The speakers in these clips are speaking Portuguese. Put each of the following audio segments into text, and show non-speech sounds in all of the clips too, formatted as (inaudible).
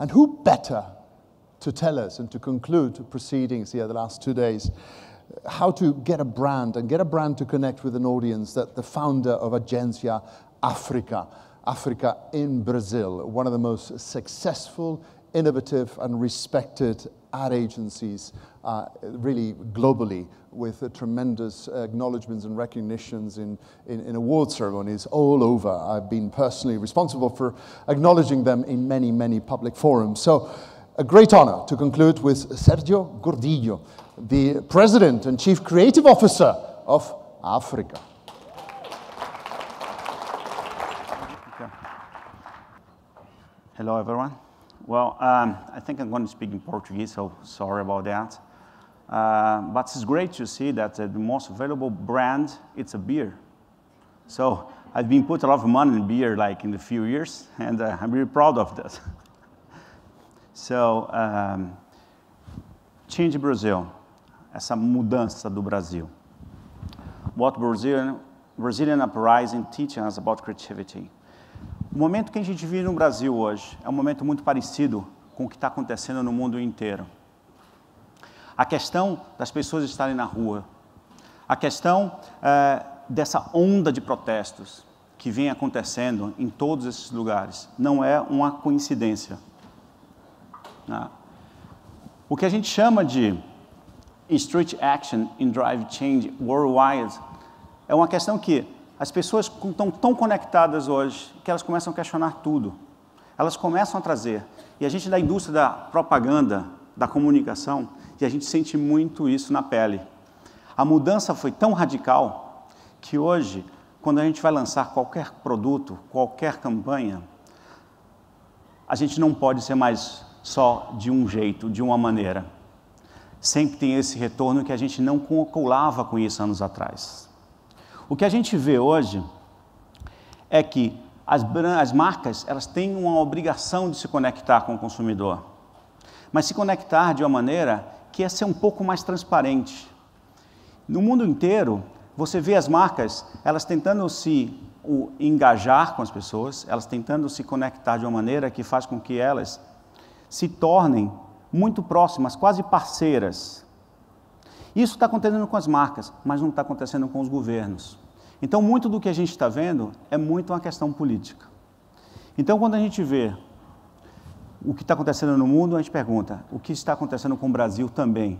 And who better to tell us and to conclude proceedings here the last two days uh, how to get a brand and get a brand to connect with an audience that the founder of Agencia Africa Africa in Brazil, one of the most successful, innovative, and respected ad agencies, uh, really globally, with tremendous acknowledgements and recognitions in, in, in, award ceremonies all over. I've been personally responsible for acknowledging them in many, many public forums. So, a great honor to conclude with Sergio Gordillo, the president and chief creative officer of Africa. Hello, everyone. Well, um, I think I'm going to speak in Portuguese, so sorry about that. Uh, but it's great to see that uh, the most available brand, it's a beer. So I've been put a lot of money in beer, like in a few years, and uh, I'm really proud of that. (laughs) so, um, change Brazil, essa mudança do Brasil. What Brazilian, Brazilian uprising teaches us about creativity O momento que a gente vive no Brasil hoje é um momento muito parecido com o que está acontecendo no mundo inteiro. A questão das pessoas estarem na rua, a questão é, dessa onda de protestos que vem acontecendo em todos esses lugares não é uma coincidência. Né? O que a gente chama de Street Action in Drive Change Worldwide é uma questão que as pessoas estão tão conectadas hoje que elas começam a questionar tudo. Elas começam a trazer. E a gente da indústria da propaganda, da comunicação, e a gente sente muito isso na pele. A mudança foi tão radical que hoje, quando a gente vai lançar qualquer produto, qualquer campanha, a gente não pode ser mais só de um jeito, de uma maneira. Sempre tem esse retorno que a gente não colava com isso anos atrás. O que a gente vê hoje é que as, as marcas elas têm uma obrigação de se conectar com o consumidor, mas se conectar de uma maneira que é ser um pouco mais transparente. No mundo inteiro, você vê as marcas elas tentando se o, engajar com as pessoas, elas tentando se conectar de uma maneira que faz com que elas se tornem muito próximas, quase parceiras isso está acontecendo com as marcas, mas não está acontecendo com os governos. Então, muito do que a gente está vendo é muito uma questão política. Então, quando a gente vê o que está acontecendo no mundo, a gente pergunta o que está acontecendo com o Brasil também.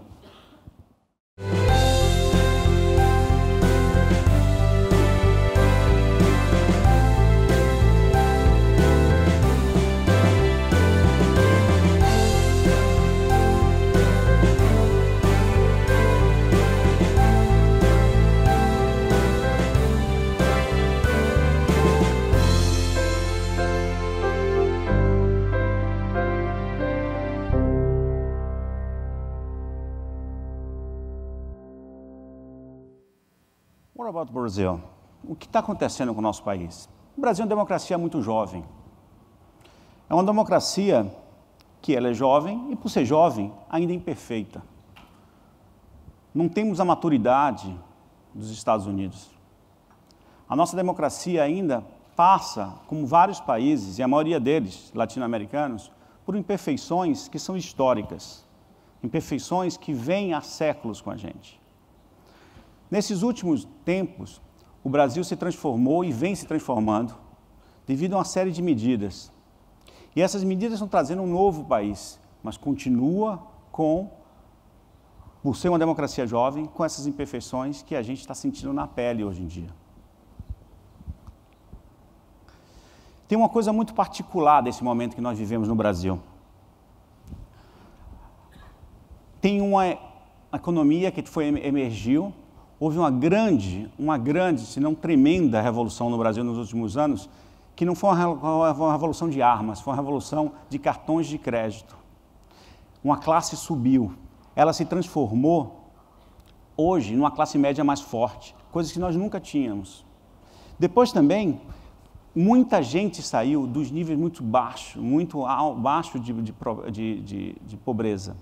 What about Brazil? O que está acontecendo com o nosso país? O Brasil é uma democracia muito jovem. É uma democracia que ela é jovem e, por ser jovem, ainda é imperfeita. Não temos a maturidade dos Estados Unidos. A nossa democracia ainda passa, como vários países, e a maioria deles latino-americanos, por imperfeições que são históricas, imperfeições que vêm há séculos com a gente. Nesses últimos tempos, o Brasil se transformou e vem se transformando devido a uma série de medidas. E essas medidas estão trazendo um novo país, mas continua com, por ser uma democracia jovem, com essas imperfeições que a gente está sentindo na pele hoje em dia. Tem uma coisa muito particular desse momento que nós vivemos no Brasil. Tem uma economia que foi, emergiu houve uma grande, uma grande, se não tremenda revolução no Brasil nos últimos anos, que não foi uma revolução de armas, foi uma revolução de cartões de crédito. Uma classe subiu, ela se transformou hoje numa classe média mais forte, coisas que nós nunca tínhamos. Depois também, muita gente saiu dos níveis muito baixos, muito baixo de, de, de, de pobreza.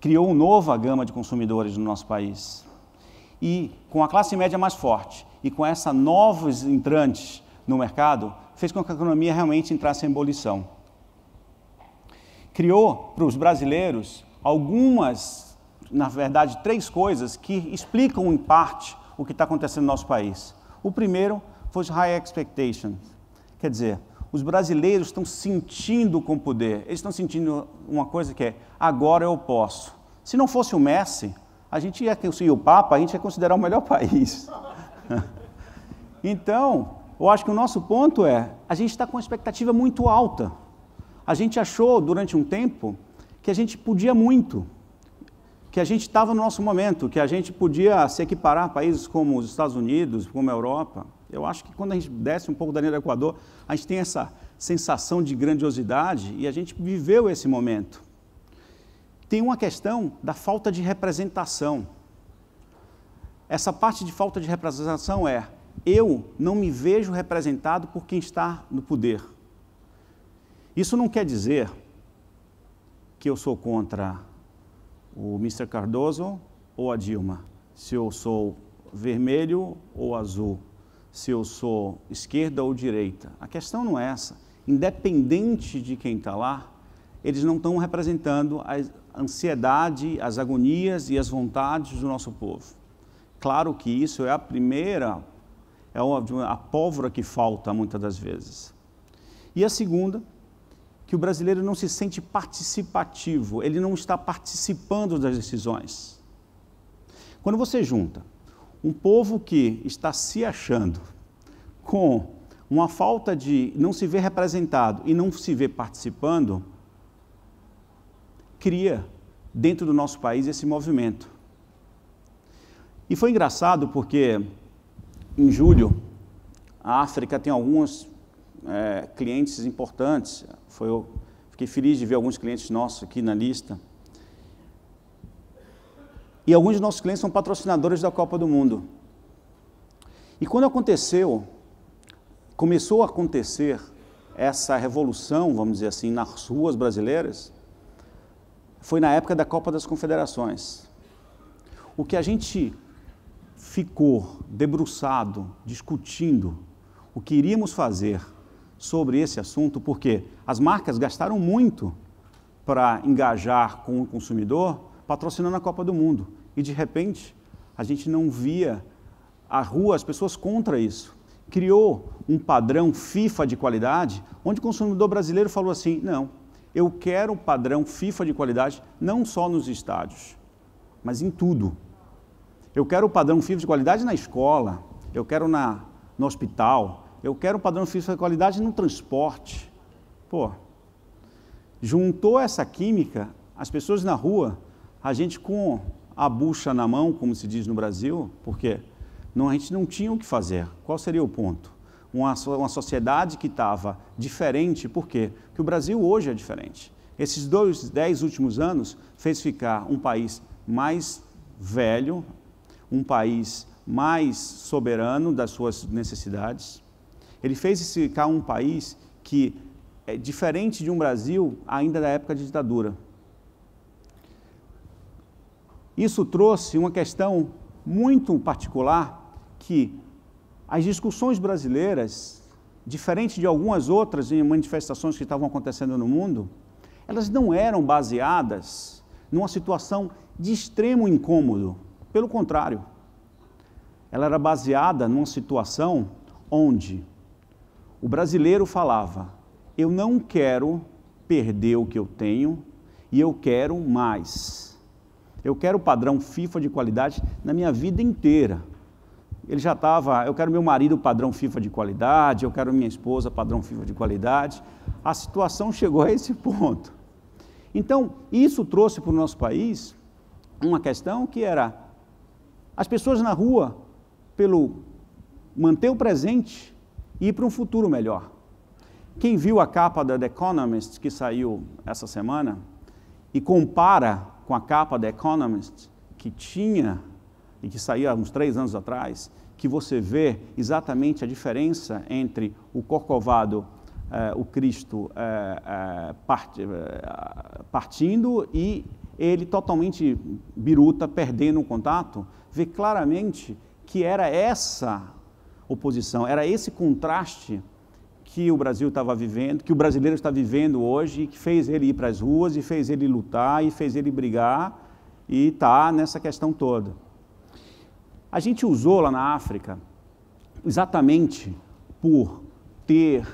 Criou uma nova gama de consumidores no nosso país. E com a classe média mais forte e com esses novos entrantes no mercado, fez com que a economia realmente entrasse em ebulição. Criou para os brasileiros algumas, na verdade, três coisas que explicam em parte o que está acontecendo no nosso país. O primeiro foi os high expectations, quer dizer, os brasileiros estão sentindo com poder, eles estão sentindo uma coisa que é agora eu posso. Se não fosse o Messi, a gente ia conseguir o Papa, a gente ia considerar o melhor (laughs) país. então, eu acho que o nosso ponto é, a gente está com uma expectativa muito alta. A gente achou durante um tempo que a gente podia muito, que a gente estava no nosso momento, que a gente podia se equiparar a países como os Estados Unidos, como a Europa. Eu acho que quando a gente desce um pouco da linha do Equador, a gente tem essa sensação de grandiosidade e a gente viveu esse momento. Tem uma questão da falta de representação. Essa parte de falta de representação é: eu não me vejo representado por quem está no poder. Isso não quer dizer que eu sou contra o Mr. Cardoso ou a Dilma, se eu sou vermelho ou azul, se eu sou esquerda ou direita. A questão não é essa. Independente de quem está lá, eles não estão representando as, ansiedade, as agonias e as vontades do nosso povo. Claro que isso é a primeira, é a pólvora que falta muitas das vezes. E a segunda, que o brasileiro não se sente participativo, ele não está participando das decisões. Quando você junta um povo que está se achando com uma falta de não se ver representado e não se ver participando, cria dentro do nosso país esse movimento. E foi engraçado porque em julho a África tem alguns é, clientes importantes. Foi, eu fiquei feliz de ver alguns clientes nossos aqui na lista. E alguns de nossos clientes são patrocinadores da Copa do Mundo. E quando aconteceu, começou a acontecer essa revolução, vamos dizer assim, nas ruas brasileiras, foi na época da Copa das Confederações. O que a gente ficou debruçado, discutindo o que iríamos fazer sobre esse assunto, porque as marcas gastaram muito para engajar com o consumidor patrocinando a Copa do Mundo. E de repente, a gente não via a rua, as pessoas contra isso. Criou um padrão FIFA de qualidade, onde o consumidor brasileiro falou assim: não, eu quero um padrão FIFA de qualidade, não só nos estádios, mas em tudo. Eu quero o padrão FIFA de qualidade na escola, eu quero na, no hospital, eu quero o padrão FIFA de qualidade no transporte. Pô, juntou essa química, as pessoas na rua, a gente com a bucha na mão, como se diz no Brasil, porque não, a gente não tinha o que fazer. Qual seria o ponto? uma, uma sociedade que estava diferente, por quê? Porque o Brasil hoje é diferente. Esses dois, dez últimos anos fez ficar um país mais velho, um país mais soberano das suas necessidades. Ele fez ficar um país que é diferente de um Brasil ainda da época de ditadura. Isso trouxe uma questão muito particular que as discussões brasileiras, diferente de algumas outras manifestações que estavam acontecendo no mundo, elas não eram baseadas numa situação de extremo incômodo. Pelo contrário, ela era baseada numa situação onde o brasileiro falava: eu não quero perder o que eu tenho e eu quero mais. Eu quero o padrão FIFA de qualidade na minha vida inteira. Ele já estava, eu quero meu marido padrão FIFA de qualidade, eu quero minha esposa padrão FIFA de qualidade. A situação chegou a esse ponto. Então, isso trouxe para o nosso país uma questão que era as pessoas na rua pelo manter o presente e ir para um futuro melhor. Quem viu a capa da The Economist que saiu essa semana e compara com a capa da Economist que tinha e que saiu há uns três anos atrás, que você vê exatamente a diferença entre o Corcovado, eh, o Cristo eh, eh part, eh, partindo e ele totalmente biruta, perdendo o contato, vê claramente que era essa oposição, era esse contraste que o Brasil estava vivendo, que o brasileiro está vivendo hoje, que fez ele ir para as ruas, e fez ele lutar, e fez ele brigar, e está nessa questão toda. A gente usou lá na África exatamente por ter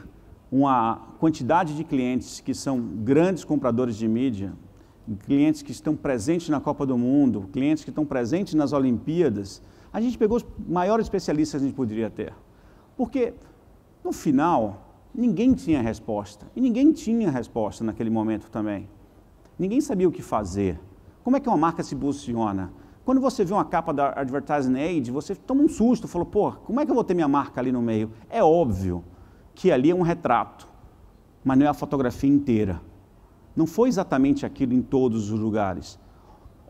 uma quantidade de clientes que são grandes compradores de mídia, clientes que estão presentes na Copa do Mundo, clientes que estão presentes nas Olimpíadas, a gente pegou os maiores especialistas que a gente poderia ter. Porque, no final, ninguém tinha resposta. E ninguém tinha resposta naquele momento também. Ninguém sabia o que fazer. Como é que uma marca se posiciona? Quando você vê uma capa da Advertising Aid, você toma um susto, falou, pô, como é que eu vou ter minha marca ali no meio? É óbvio que ali é um retrato, mas não é a fotografia inteira. Não foi exatamente aquilo em todos os lugares.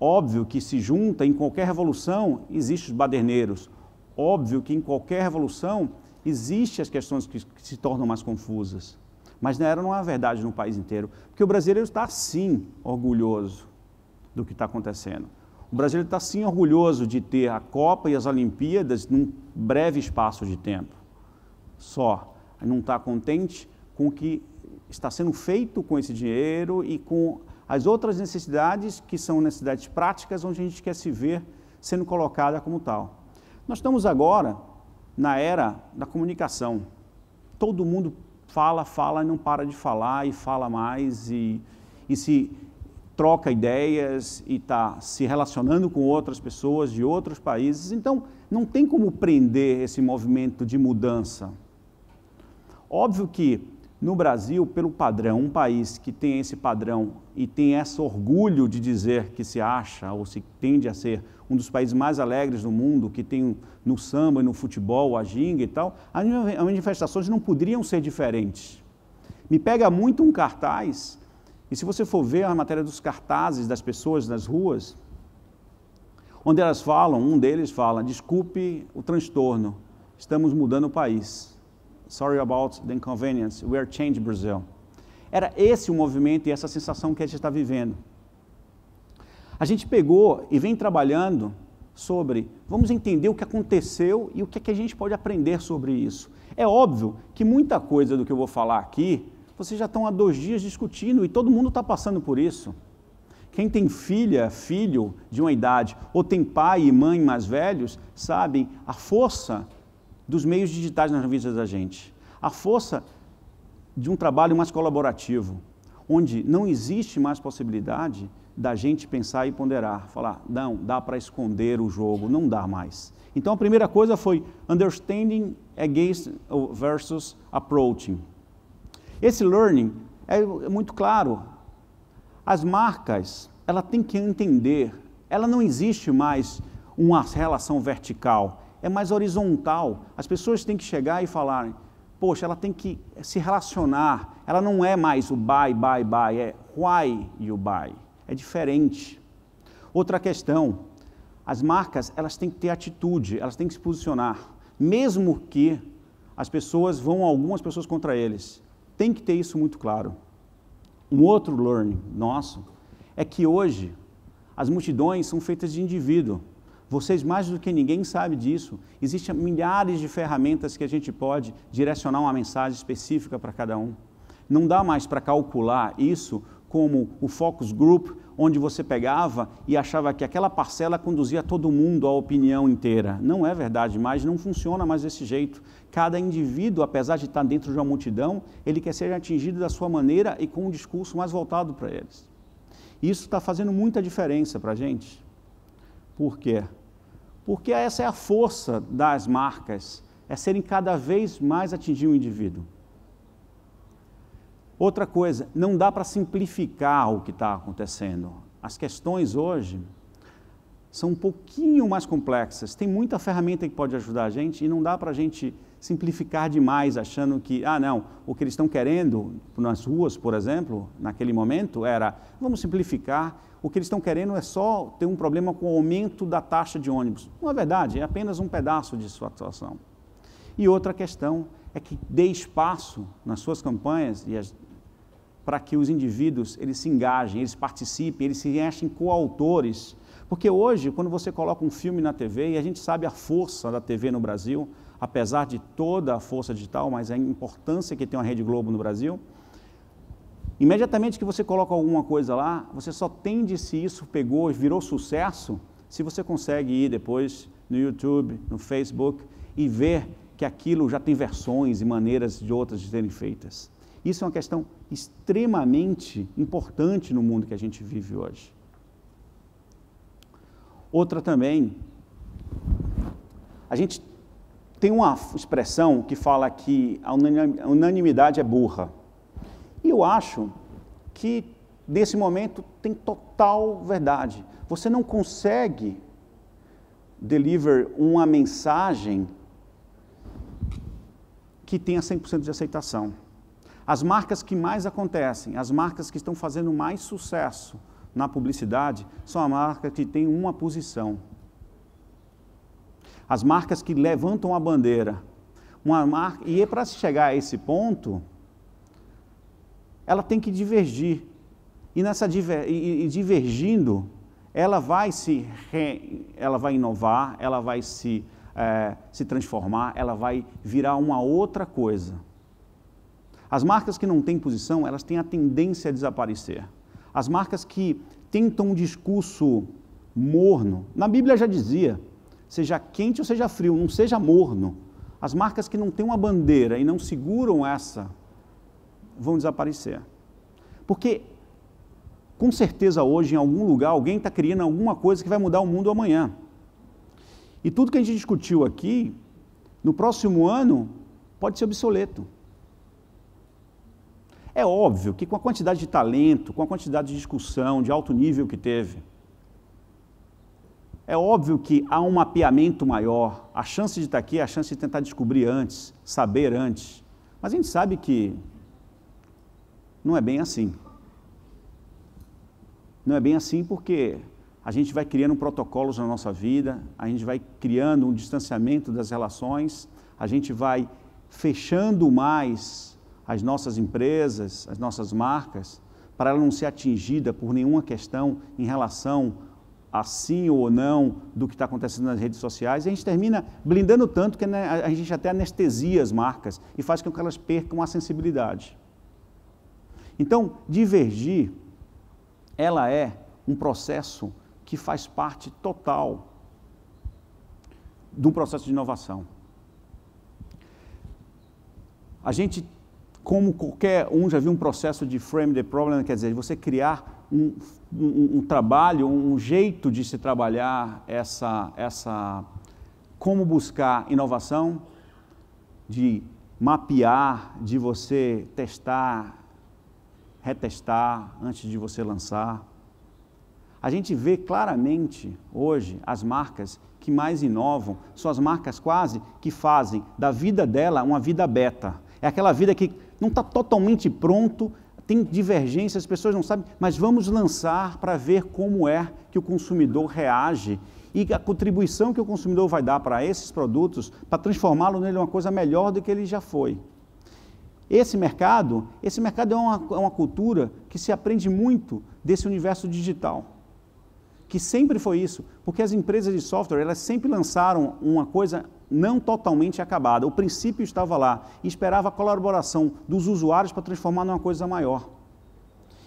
Óbvio que se junta em qualquer revolução existem os baderneiros. Óbvio que em qualquer revolução existem as questões que, que se tornam mais confusas. Mas não era não é verdade no país inteiro, porque o brasileiro está sim orgulhoso do que está acontecendo. O Brasil está sim orgulhoso de ter a Copa e as Olimpíadas num breve espaço de tempo. Só. Não está contente com o que está sendo feito com esse dinheiro e com as outras necessidades, que são necessidades práticas, onde a gente quer se ver sendo colocada como tal. Nós estamos agora na era da comunicação. Todo mundo fala, fala e não para de falar e fala mais e, e se troca ideias e está se relacionando com outras pessoas de outros países. Então, não tem como prender esse movimento de mudança. Óbvio que no Brasil, pelo padrão, um país que tem esse padrão e tem esse orgulho de dizer que se acha ou se tende a ser um dos países mais alegres do mundo, que tem no samba e no futebol a ginga e tal, as manifestações não poderiam ser diferentes. Me pega muito um cartaz e se você for ver a matéria dos cartazes das pessoas nas ruas, onde elas falam, um deles fala: desculpe o transtorno, estamos mudando o país. Sorry about the inconvenience, we are changing Brazil. Era esse o movimento e essa sensação que a gente está vivendo. A gente pegou e vem trabalhando sobre vamos entender o que aconteceu e o que, é que a gente pode aprender sobre isso. É óbvio que muita coisa do que eu vou falar aqui vocês já estão há dois dias discutindo e todo mundo está passando por isso. Quem tem filha, filho de uma idade, ou tem pai e mãe mais velhos, sabem a força dos meios digitais nas vidas da gente. A força de um trabalho mais colaborativo, onde não existe mais possibilidade da gente pensar e ponderar, falar, não, dá para esconder o jogo, não dá mais. Então a primeira coisa foi understanding against versus approaching. Esse learning é, é muito claro. As marcas, ela tem que entender, ela não existe mais uma relação vertical, é mais horizontal. As pessoas têm que chegar e falar, poxa, ela tem que se relacionar, ela não é mais o buy, buy, buy, é why you buy, é diferente. Outra questão, as marcas, elas têm que ter atitude, elas têm que se posicionar, mesmo que as pessoas vão algumas pessoas contra eles tem que ter isso muito claro. Um outro learning nosso é que hoje as multidões são feitas de indivíduo. Vocês mais do que ninguém sabem disso. Existem milhares de ferramentas que a gente pode direcionar uma mensagem específica para cada um. Não dá mais para calcular isso como o focus group onde você pegava e achava que aquela parcela conduzia todo mundo à opinião inteira. Não é verdade mais, não funciona mais desse jeito. Cada indivíduo, apesar de estar dentro de uma multidão, ele quer ser atingido da sua maneira e com um discurso mais voltado para eles. Isso está fazendo muita diferença para a gente. Por quê? Porque essa é a força das marcas, é serem cada vez mais atingir o indivíduo. Outra coisa, não dá para simplificar o que está acontecendo. As questões hoje são um pouquinho mais complexas. Tem muita ferramenta que pode ajudar a gente e não dá para a gente simplificar demais, achando que, ah, não, o que eles estão querendo nas ruas, por exemplo, naquele momento, era vamos simplificar. O que eles estão querendo é só ter um problema com o aumento da taxa de ônibus. Não é verdade, é apenas um pedaço de sua atuação. E outra questão é que dê espaço nas suas campanhas, e as, para que os indivíduos eles se engajem, eles participem, eles se enchem coautores. Porque hoje, quando você coloca um filme na TV, e a gente sabe a força da TV no Brasil, apesar de toda a força digital, mas a importância que tem uma Rede Globo no Brasil, imediatamente que você coloca alguma coisa lá, você só tende se isso pegou e virou sucesso, se você consegue ir depois no YouTube, no Facebook e ver que aquilo já tem versões e maneiras de outras de serem feitas. Isso é uma questão extremamente importante no mundo que a gente vive hoje. Outra também, a gente tem uma expressão que fala que a unanimidade é burra. E eu acho que nesse momento tem total verdade. Você não consegue deliver uma mensagem que tenha 100% de aceitação. As marcas que mais acontecem, as marcas que estão fazendo mais sucesso na publicidade, são as marcas que têm uma posição. As marcas que levantam a bandeira. Uma marca, e é para chegar a esse ponto, ela tem que divergir. E, nessa diver, e, e divergindo, ela vai se re, ela vai inovar, ela vai se, é, se transformar, ela vai virar uma outra coisa. As marcas que não têm posição, elas têm a tendência a desaparecer. As marcas que tentam um discurso morno, na Bíblia já dizia, seja quente ou seja frio, não seja morno. As marcas que não têm uma bandeira e não seguram essa vão desaparecer. Porque, com certeza, hoje, em algum lugar, alguém está criando alguma coisa que vai mudar o mundo amanhã. E tudo que a gente discutiu aqui, no próximo ano, pode ser obsoleto. É óbvio que com a quantidade de talento, com a quantidade de discussão de alto nível que teve, é óbvio que há um mapeamento maior. A chance de estar aqui é a chance de tentar descobrir antes, saber antes. Mas a gente sabe que não é bem assim. Não é bem assim porque a gente vai criando protocolos na nossa vida, a gente vai criando um distanciamento das relações, a gente vai fechando mais as nossas empresas, as nossas marcas, para ela não ser atingida por nenhuma questão em relação a sim ou não do que está acontecendo nas redes sociais. E a gente termina blindando tanto que né, a gente até anestesia as marcas e faz com que elas percam a sensibilidade. Então, divergir, ela é um processo que faz parte total do processo de inovação. A gente como qualquer um já viu um processo de frame the problem, quer dizer, você criar um, um, um trabalho, um jeito de se trabalhar essa, essa como buscar inovação, de mapear, de você testar, retestar antes de você lançar. A gente vê claramente hoje as marcas que mais inovam, são as marcas quase que fazem da vida dela uma vida beta. É aquela vida que não está totalmente pronto, tem divergências, as pessoas não sabem, mas vamos lançar para ver como é que o consumidor reage e a contribuição que o consumidor vai dar para esses produtos para transformá-lo nele uma coisa melhor do que ele já foi. Esse mercado, esse mercado é uma, é uma cultura que se aprende muito desse universo digital, que sempre foi isso, porque as empresas de software elas sempre lançaram uma coisa não totalmente acabada. O princípio estava lá e esperava a colaboração dos usuários para transformar numa coisa maior.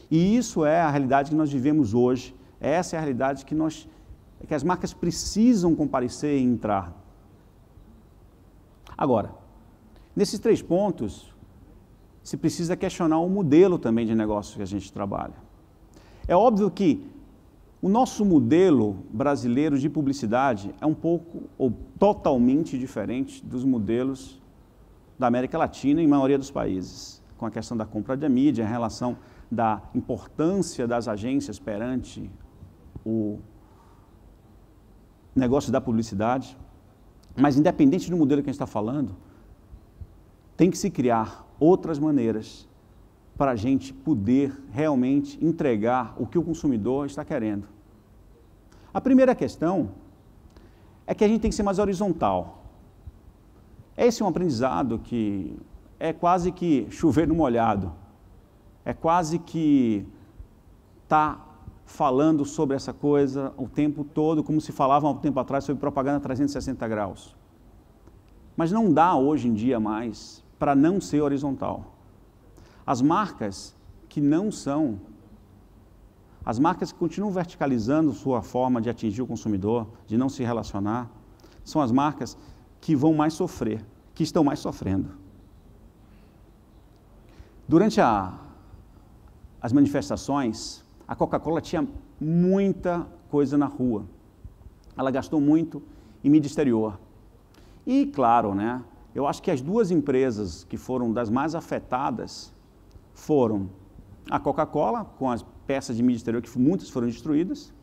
E isso é a realidade que nós vivemos hoje. Essa é a realidade que, nós, que as marcas precisam comparecer e entrar. Agora, nesses três pontos, se precisa questionar o modelo também de negócio que a gente trabalha. É óbvio que o nosso modelo brasileiro de publicidade é um pouco ou totalmente diferente dos modelos da América Latina em maioria dos países, com a questão da compra de mídia, em relação da importância das agências perante o negócio da publicidade. Mas, independente do modelo que a gente está falando, tem que se criar outras maneiras para a gente poder realmente entregar o que o consumidor está querendo. A primeira questão é que a gente tem que ser mais horizontal. Esse é um aprendizado que é quase que chover no molhado. É quase que tá falando sobre essa coisa o tempo todo, como se falava há um tempo atrás sobre propaganda 360 graus. Mas não dá hoje em dia mais para não ser horizontal. As marcas que não são as marcas que continuam verticalizando sua forma de atingir o consumidor, de não se relacionar, são as marcas que vão mais sofrer, que estão mais sofrendo. Durante a, as manifestações, a Coca-Cola tinha muita coisa na rua. Ela gastou muito em mídia exterior. E, claro, né, eu acho que as duas empresas que foram das mais afetadas foram a Coca-Cola, com as peças de mídia exterior, que muitas foram destruídas,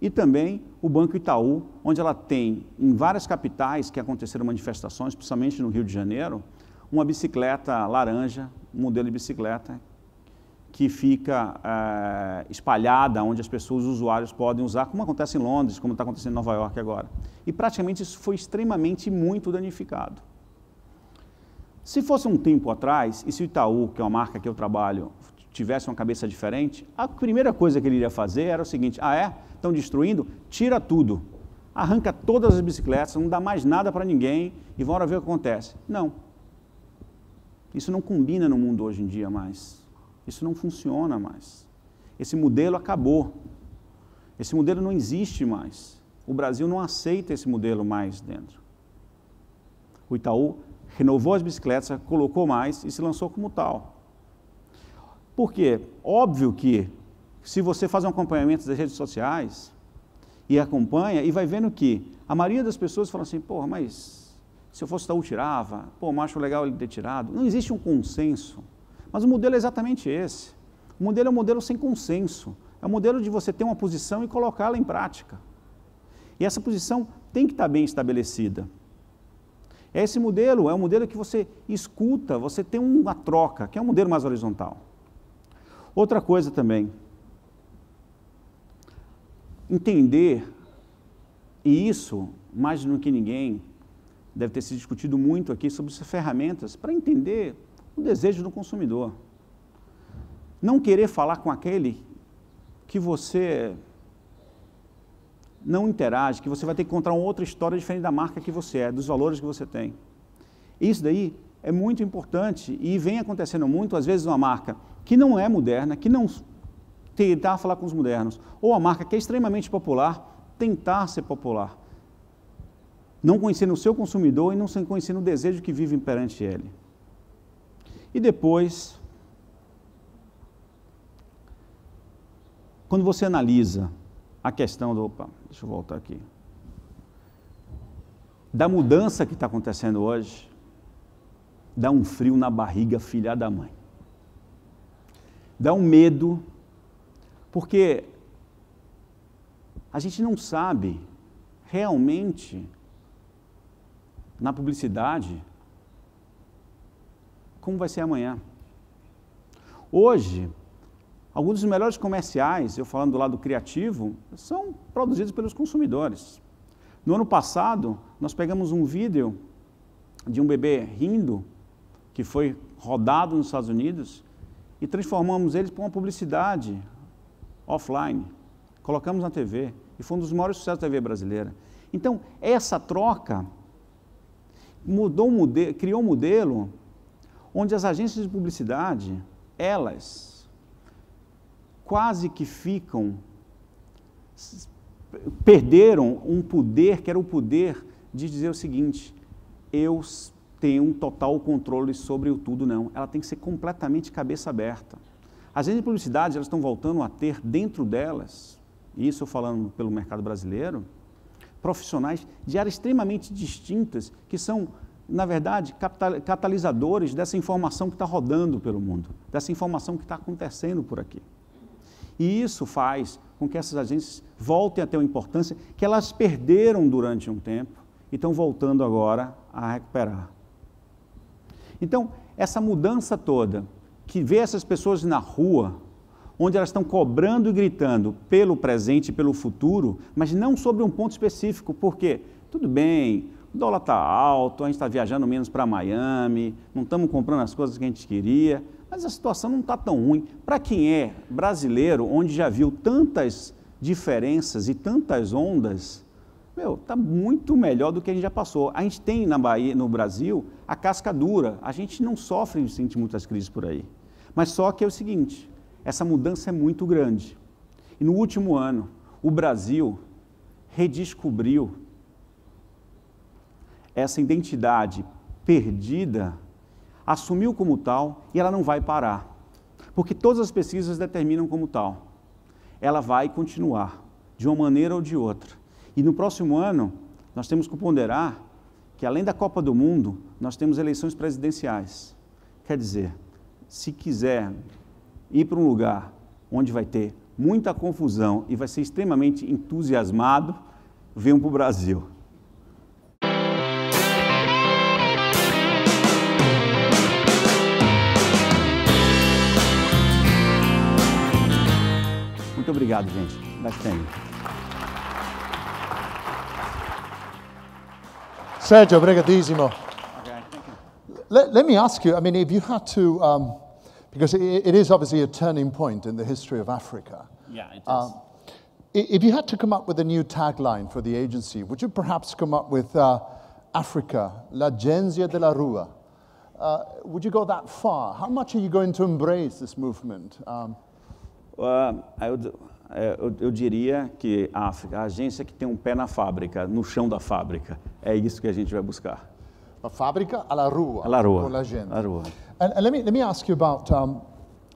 e também o Banco Itaú, onde ela tem, em várias capitais que aconteceram manifestações, principalmente no Rio de Janeiro, uma bicicleta laranja, um modelo de bicicleta que fica eh, espalhada, onde as pessoas, os usuários podem usar, como acontece em Londres, como está acontecendo em Nova York agora. E praticamente isso foi extremamente muito danificado. Se fosse um tempo atrás, e se o Itaú, que é uma marca que eu trabalho, tivesse uma cabeça diferente, a primeira coisa que ele iria fazer era o seguinte: ah, é? Estão destruindo? Tira tudo. Arranca todas as bicicletas, não dá mais nada para ninguém e vamos ver o que acontece. Não. Isso não combina no mundo hoje em dia mais. Isso não funciona mais. Esse modelo acabou. Esse modelo não existe mais. O Brasil não aceita esse modelo mais dentro. O Itaú renovou as bicicletas, colocou mais e se lançou como tal. Por quê? Óbvio que se você faz um acompanhamento das redes sociais e acompanha e vai vendo que a maioria das pessoas fala assim, porra, mas se eu fosse Taú tirava, pô, macho legal ele ter tirado. Não existe um consenso. Mas o modelo é exatamente esse. O modelo é um modelo sem consenso. É um modelo de você ter uma posição e colocá-la em prática. E essa posição tem que estar bem estabelecida. Esse modelo é um modelo que você escuta, você tem uma troca, que é um modelo mais horizontal. Outra coisa também, entender, e isso, mais do que ninguém, deve ter se discutido muito aqui sobre essas ferramentas para entender o desejo do consumidor. Não querer falar com aquele que você não interage, que você vai ter que contar uma outra história diferente da marca que você é, dos valores que você tem. Isso daí é muito importante e vem acontecendo muito, às vezes, uma marca que não é moderna, que não tentar falar com os modernos, ou a marca que é extremamente popular, tentar ser popular. Não conhecendo o seu consumidor e não conhecendo o desejo que vive perante ele. E depois, quando você analisa a questão do. Opa, deixa eu voltar aqui. Da mudança que está acontecendo hoje, dá um frio na barriga, filha da mãe. Dá um medo, porque a gente não sabe realmente na publicidade como vai ser amanhã. Hoje, alguns dos melhores comerciais, eu falando do lado criativo, são produzidos pelos consumidores. No ano passado, nós pegamos um vídeo de um bebê rindo que foi rodado nos Estados Unidos e transformamos eles para uma publicidade offline. Colocamos na TV e foi um dos maiores sucessos da TV brasileira. Então, essa troca mudou, mudou, criou um modelo onde as agências de publicidade, elas quase que ficam perderam um poder que era o poder de dizer o seguinte: eu tem um total controle sobre o tudo, não. Ela tem que ser completamente cabeça aberta. As agências de publicidade elas estão voltando a ter dentro delas, isso eu falando pelo mercado brasileiro, profissionais de áreas extremamente distintas que são, na verdade, catalisadores dessa informação que está rodando pelo mundo, dessa informação que está acontecendo por aqui. E isso faz com que essas agências voltem a ter uma importância que elas perderam durante um tempo e estão voltando agora a recuperar. Então, essa mudança toda, que vê essas pessoas na rua, onde elas estão cobrando e gritando pelo presente e pelo futuro, mas não sobre um ponto específico, porque, tudo bem, o dólar está alto, a gente está viajando menos para Miami, não estamos comprando as coisas que a gente queria, mas a situação não está tão ruim. Para quem é brasileiro, onde já viu tantas diferenças e tantas ondas, meu, está muito melhor do que a gente já passou. A gente tem na Bahia, no Brasil a casca dura. A gente não sofre, sente muitas crises por aí. Mas só que é o seguinte, essa mudança é muito grande. E no último ano, o Brasil redescobriu essa identidade perdida, assumiu como tal e ela não vai parar. Porque todas as pesquisas determinam como tal. Ela vai continuar, de uma maneira ou de outra. E no próximo ano, nós temos que ponderar que além da Copa do Mundo, nós temos eleições presidenciais. Quer dizer, se quiser ir para um lugar onde vai ter muita confusão e vai ser extremamente entusiasmado, venham para o Brasil. Muito obrigado, gente. Bastante. Sergio, brigadissimo. Okay, let, let me ask you, I mean, if you had to, um, because it, it is obviously a turning point in the history of Africa. Yeah, it is. Um, if you had to come up with a new tagline for the agency, would you perhaps come up with uh, Africa, l'agenzia della rua? Uh, would you go that far? How much are you going to embrace this movement? Um, well, I would É, eu, eu, diria que a, a agência que tem um pé na fábrica, no chão da fábrica, é isso que a gente vai buscar. A fábrica alla rua. Alla rua. Con la gente. Alla rua. And, and let me let me ask you about um,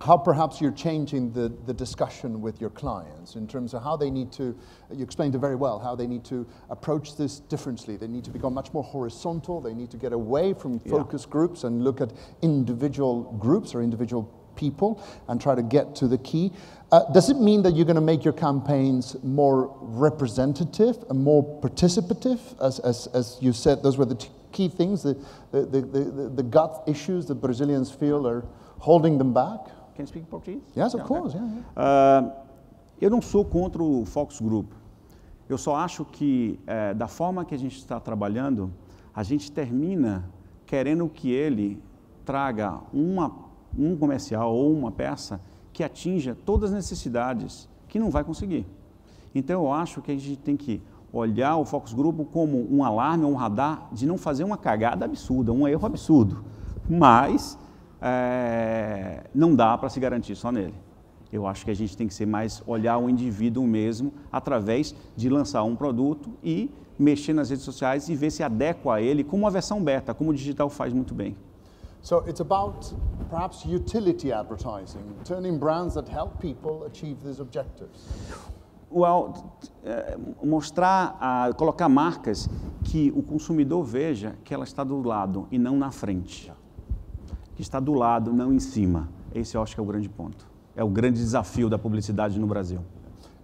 how perhaps you're changing the, the discussion with your clients in terms of how they need to, you explained it very well, how they need to approach this differently. They need to become much more horizontal. They need to get away from focus yeah. groups and look at individual groups or individual people and try to get to the key. Uh, does it mean that you're going to make your campaigns more representative and more participative? As, as, as you said, those were the key things, the, the, the, the, the gut issues that Brazilians feel are holding them back. Can you speak Portuguese? Yes, of yeah, course. Okay. Yeah, yeah. Uh, eu não sou contra o Fox Group. Eu só acho que, é, da forma que a gente está trabalhando, a gente termina querendo que ele traga uma um comercial ou uma peça que atinja todas as necessidades, que não vai conseguir. Então eu acho que a gente tem que olhar o focus grupo como um alarme, um radar de não fazer uma cagada absurda, um erro absurdo, mas é, não dá para se garantir só nele. Eu acho que a gente tem que ser mais olhar o indivíduo mesmo através de lançar um produto e mexer nas redes sociais e ver se adequa a ele como uma versão beta, como o digital faz muito bem. So it's about perhaps utility advertising, turning brands that help people achieve these objectives. Well, eh, mostrar, a, ah, colocar marcas que o consumidor veja que ela está do lado e não na frente. Que está do lado, não em cima. Esse eu acho que é o grande ponto. É o grande desafio da publicidade no Brasil.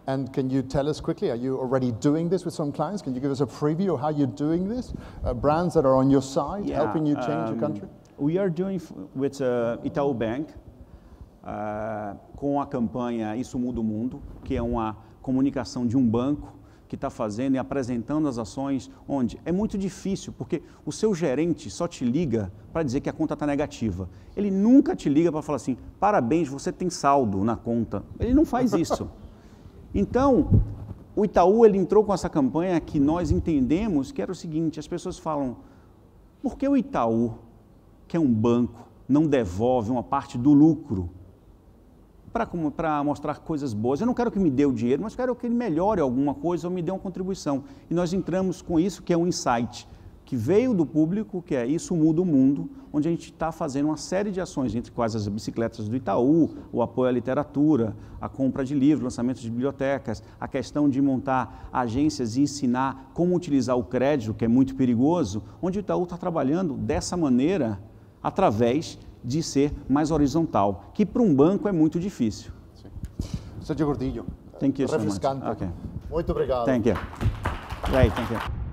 And can you tell us quickly, are you already doing this with some clients? Can you give us a preview of how you're doing this? Uh, brands that are on your side, yeah, helping you change um, your country? We are doing with uh, Itaú Bank, uh, com a campanha Isso Muda o Mundo, que é uma comunicação de um banco que está fazendo e apresentando as ações, onde é muito difícil, porque o seu gerente só te liga para dizer que a conta está negativa. Ele nunca te liga para falar assim: parabéns, você tem saldo na conta. Ele não faz (laughs) isso. Então, o Itaú ele entrou com essa campanha que nós entendemos que era o seguinte: as pessoas falam, por que o Itaú que é um banco, não devolve uma parte do lucro para mostrar coisas boas. Eu não quero que me dê o dinheiro, mas quero que ele melhore alguma coisa ou me dê uma contribuição. E nós entramos com isso, que é um insight que veio do público, que é Isso Muda o Mundo, onde a gente está fazendo uma série de ações, entre quais as bicicletas do Itaú, o apoio à literatura, a compra de livros, lançamento de bibliotecas, a questão de montar agências e ensinar como utilizar o crédito, que é muito perigoso, onde o Itaú está trabalhando dessa maneira através de ser mais horizontal, que para um banco é muito difícil. Sim. Sérgio Gordillo, thank you so refrescante. Okay. Muito obrigado. Thank you. Great, thank you.